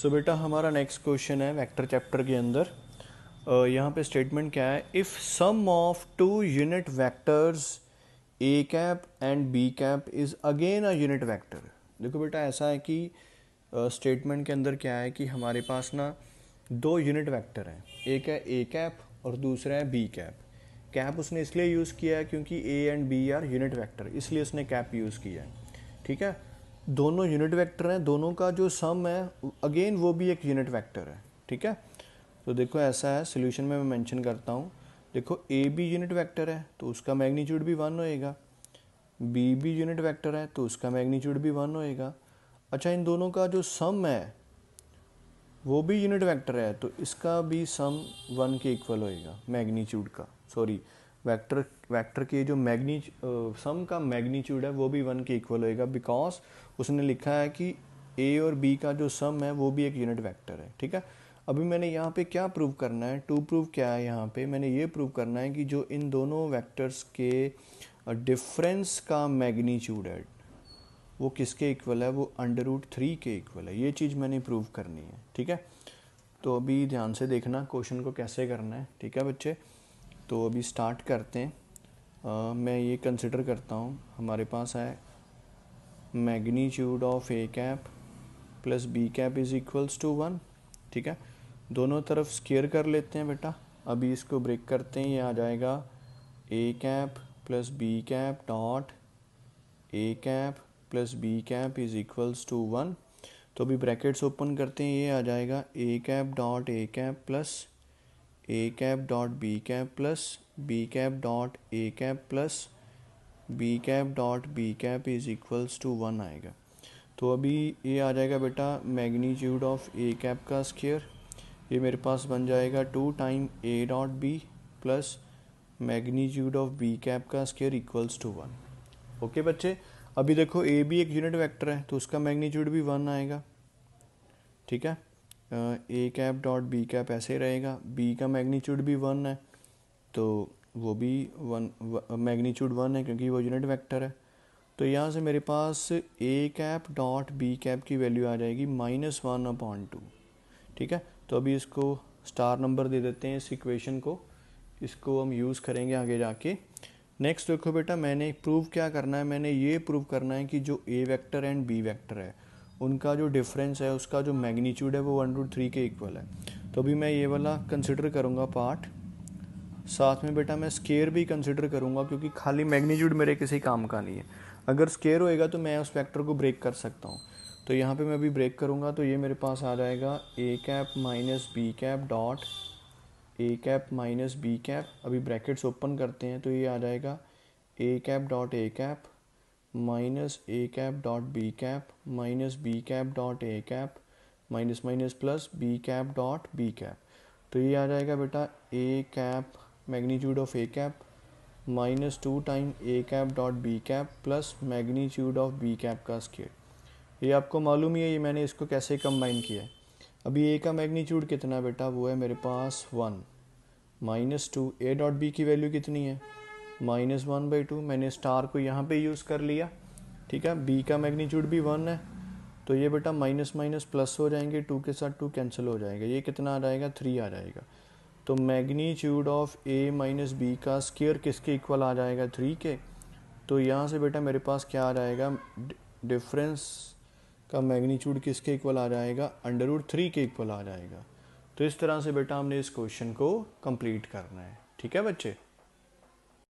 सो so, बेटा हमारा next question है वेक्टर चैप्टर के अंदर यहाँ पे स्टेटमेंट क्या है if sum of two unit vectors A cap and B cap is again a unit vector देखो बेटा ऐसा है कि स्टेटमेंट uh, के अंदर क्या है कि हमारे पास ना दो यूनिट वेक्टर हैं एक है ए कैप और दूसरा है बी कैप कैप उसने इसलिए यूज़ किया है क्योंकि A and B are unit vector इसलिए उसने कैप यूज़ किया है ठीक है दोनों यूनिट वेक्टर हैं दोनों का जो सम है अगेन वो भी एक यूनिट वेक्टर है ठीक है तो देखो ऐसा है सोल्यूशन में मैं मेंशन करता हूँ देखो ए भी यूनिट वेक्टर है तो उसका मैग्नीट्यूड भी वन होएगा बी भी यूनिट वेक्टर है तो उसका मैग्नीट्यूड भी वन होएगा अच्छा इन दोनों का जो सम है वो भी यूनिट वैक्टर है तो इसका भी सम वन के इक्वल होएगा मैग्नीट्यूड का सॉरी वेक्टर वेक्टर के जो मैग्नी सम का मैग्नीट्यूड है वो भी वन के इक्वल होएगा बिकॉज उसने लिखा है कि ए और बी का जो सम है वो भी एक यूनिट वेक्टर है ठीक है अभी मैंने यहाँ पे क्या प्रूव करना है टू प्रूव क्या है यहाँ पे मैंने ये प्रूव करना है कि जो इन दोनों वेक्टर्स के डिफरेंस का मैग्नीट्यूड है वो किसके इक्वल है वो अंडर रूट थ्री के इक्वल है ये चीज़ मैंने प्रूव करनी है ठीक है तो अभी ध्यान से देखना क्वेश्चन को कैसे करना है ठीक है बच्चे तो अभी स्टार्ट करते हैं आ, मैं ये कंसिडर करता हूँ हमारे पास है magnitude of A cap plus B cap is equals to one ठीक है दोनों तरफ स्केयर कर लेते हैं बेटा अभी इसको ब्रेक करते हैं ये आ जाएगा A cap plus B cap dot A cap plus B cap is equals to one तो अभी ब्रैकेट्स ओपन करते हैं ये आ जाएगा A cap dot A cap plus A cap dot B cap plus B cap dot A cap plus B cap dot B cap is equals to one आएगा तो अभी ये आ जाएगा बेटा मैग्नीट्यूड ऑफ ए कैप का square ये मेरे पास बन जाएगा two time A dot B plus magnitude of B cap का square equals to one okay बच्चे अभी देखो ए भी एक यूनिट वेक्टर है तो उसका मैग्नीट्यूड भी वन आएगा ठीक है A cap dot B cap ऐसे ही रहेगा बी का मैग्नीट्यूड भी वन है तो वो भी वन मैग्नीट्यूड वन है क्योंकि वो यूनिट वेक्टर है तो यहाँ से मेरे पास A cap dot B cap की वैल्यू आ जाएगी माइनस वन अपॉन टू ठीक है तो अभी इसको स्टार नंबर दे देते हैं इस इक्वेशन को इसको हम यूज़ करेंगे आगे जाके नेक्स्ट देखो बेटा मैंने प्रूव क्या करना है मैंने ये प्रूव करना है कि जो A vector and B vector है उनका जो डिफरेंस है उसका जो मैग्नीट्यूड है वो वन टू थ्री के इक्वल है तो अभी मैं ये वाला कंसिडर करूँगा पार्ट साथ में बेटा मैं स्केयर भी कंसिडर करूँगा क्योंकि खाली मैग्नीट्यूड मेरे किसी काम का नहीं है अगर स्केयर होएगा तो मैं उस फैक्टर को ब्रेक कर सकता हूँ तो यहाँ पे मैं अभी ब्रेक करूँगा तो ये मेरे पास आ जाएगा A cap minus B cap dot A cap minus B cap अभी ब्रैकेट्स ओपन करते हैं तो ये आ जाएगा A cap dot A cap minus A cap dot B cap minus B cap dot A cap minus minus plus B cap dot B cap तो ये आ जाएगा बेटा A cap magnitude of A cap minus two time A cap dot B cap plus magnitude of B cap का square ये आपको मालूम ही है ये मैंने इसको कैसे कंबाइन किया है अभी ए का मैग्नीट्यूड कितना बेटा वो है मेरे पास one minus two A dot B की वैल्यू कितनी है माइनस वन बाई टू मैंने स्टार को यहाँ पे यूज़ कर लिया ठीक है बी का मैग्नीट्यूड भी वन है तो ये बेटा माइनस माइनस प्लस हो जाएंगे टू के साथ टू कैंसिल हो जाएगा ये कितना आ जाएगा थ्री आ जाएगा तो magnitude of A minus B का स्केयर किसके इक्वल आ जाएगा थ्री के तो यहाँ से बेटा मेरे पास क्या आ जाएगा डिफरेंस का मैग्नीट्यूड किसके इक्वल आ जाएगा अंडर थ्री के इक्वल आ जाएगा तो इस तरह से बेटा हमने इस क्वेश्चन को कंप्लीट करना है ठीक है बच्चे